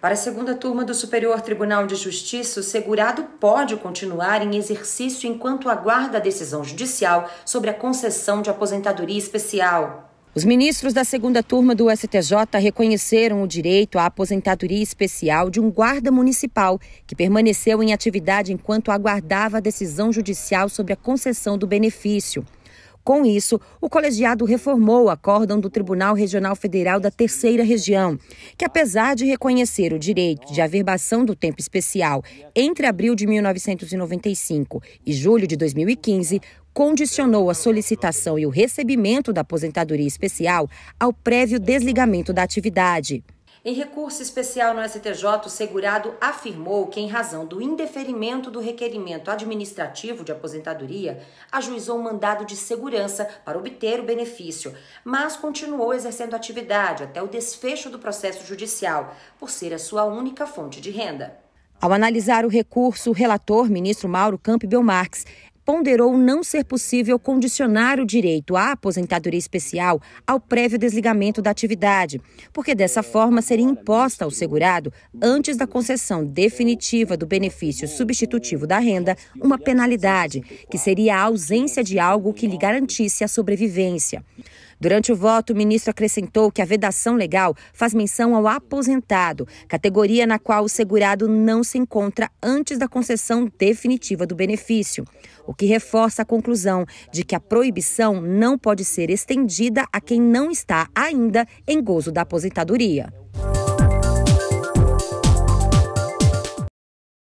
Para a segunda turma do Superior Tribunal de Justiça, o segurado pode continuar em exercício enquanto aguarda a decisão judicial sobre a concessão de aposentadoria especial. Os ministros da segunda turma do STJ reconheceram o direito à aposentadoria especial de um guarda municipal que permaneceu em atividade enquanto aguardava a decisão judicial sobre a concessão do benefício. Com isso, o colegiado reformou o acórdão do Tribunal Regional Federal da Terceira Região, que apesar de reconhecer o direito de averbação do tempo especial entre abril de 1995 e julho de 2015, condicionou a solicitação e o recebimento da aposentadoria especial ao prévio desligamento da atividade. Em recurso especial no STJ, o segurado afirmou que, em razão do indeferimento do requerimento administrativo de aposentadoria, ajuizou um mandado de segurança para obter o benefício, mas continuou exercendo atividade até o desfecho do processo judicial, por ser a sua única fonte de renda. Ao analisar o recurso, o relator, ministro Mauro Campbell Marx, ponderou não ser possível condicionar o direito à aposentadoria especial ao prévio desligamento da atividade, porque dessa forma seria imposta ao segurado, antes da concessão definitiva do benefício substitutivo da renda, uma penalidade, que seria a ausência de algo que lhe garantisse a sobrevivência. Durante o voto, o ministro acrescentou que a vedação legal faz menção ao aposentado, categoria na qual o segurado não se encontra antes da concessão definitiva do benefício, o que reforça a conclusão de que a proibição não pode ser estendida a quem não está ainda em gozo da aposentadoria.